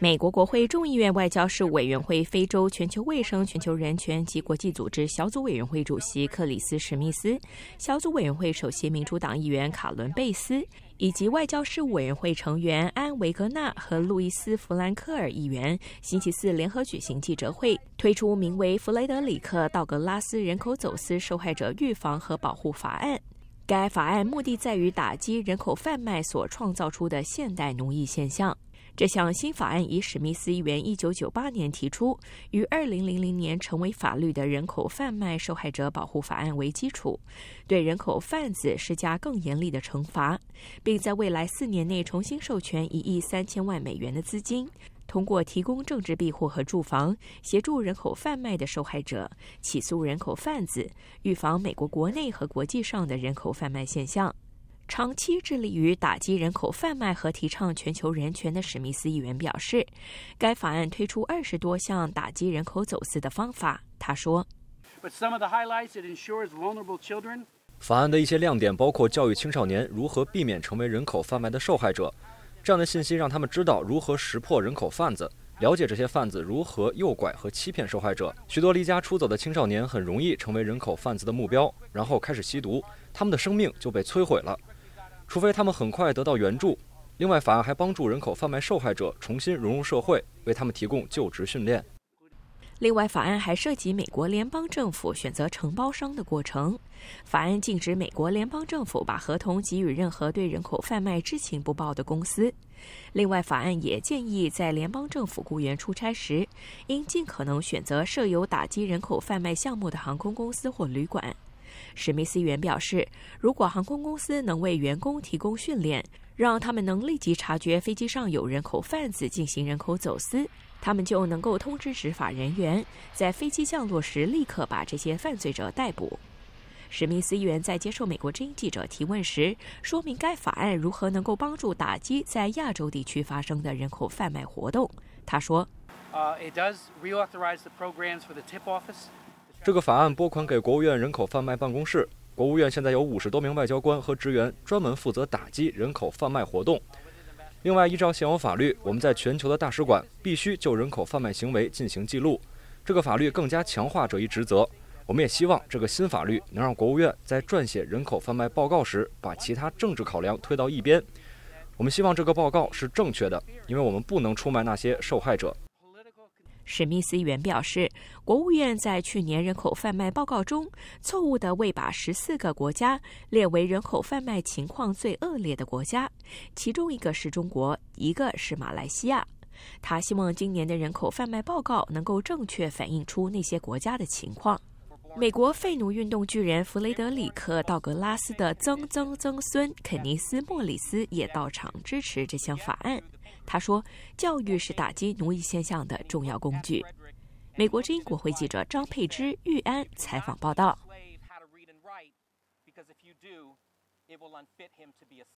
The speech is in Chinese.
美国国会众议院外交事务委员会非洲、全球卫生、全球人权及国际组织小组委员会主席克里斯·史密斯、小组委员会首席民主党议员卡伦·贝斯以及外交事务委员会成员安·维格纳和路易斯·弗兰克尔议员，星期四联合举行记者会，推出名为《弗雷德里克·道格拉斯人口走私受害者预防和保护法案》。该法案目的在于打击人口贩卖所创造出的现代奴役现象。这项新法案以史密斯议员1998年提出、于2000年成为法律的人口贩卖受害者保护法案为基础，对人口贩子施加更严厉的惩罚，并在未来四年内重新授权1.3千万美元的资金。通过提供政治庇护和住房，协助人口贩卖的受害者，起诉人口贩子，预防美国国内和国际上的人口贩卖现象。长期致力于打击人口贩卖和提倡全球人权的史密斯议员表示，该法案推出二十多项打击人口走私的方法。他说：“法案的一些亮点包括教育青少年如何避免成为人口贩卖的受害者。”这样的信息让他们知道如何识破人口贩子，了解这些贩子如何诱拐和欺骗受害者。许多离家出走的青少年很容易成为人口贩子的目标，然后开始吸毒，他们的生命就被摧毁了，除非他们很快得到援助。另外，法案还帮助人口贩卖受害者重新融入社会，为他们提供就职训练。另外，法案还涉及美国联邦政府选择承包商的过程。法案禁止美国联邦政府把合同给予任何对人口贩卖知情不报的公司。另外，法案也建议在联邦政府雇员出差时，应尽可能选择设有打击人口贩卖项目的航空公司或旅馆。史密斯议员表示，如果航空公司能为员工提供训练，让他们能立即察觉飞机上有人口贩子进行人口走私。他们就能够通知执法人员，在飞机降落时立刻把这些犯罪者逮捕。史密斯议员在接受美国《之音记者提问时，说明该法案如何能够帮助打击在亚洲地区发生的人口贩卖活动。他说：“这个法案拨款给国务院人口贩卖办公室。国务院现在有五十多名外交官和职员，专门负责打击人口贩卖活动。”另外，依照现有法律，我们在全球的大使馆必须就人口贩卖行为进行记录。这个法律更加强化这一职责。我们也希望这个新法律能让国务院在撰写人口贩卖报告时把其他政治考量推到一边。我们希望这个报告是正确的，因为我们不能出卖那些受害者。史密斯议员表示，国务院在去年人口贩卖报告中错误地未把十四个国家列为人口贩卖情况最恶劣的国家，其中一个是中国，一个是马来西亚。他希望今年的人口贩卖报告能够正确反映出那些国家的情况。美国废奴运动巨人弗雷德里克·道格拉斯的曾曾曾孙肯尼斯·莫里斯也到场支持这项法案。他说：“教育是打击奴役现象的重要工具。”美国之音国会记者张佩芝、玉安采访报道。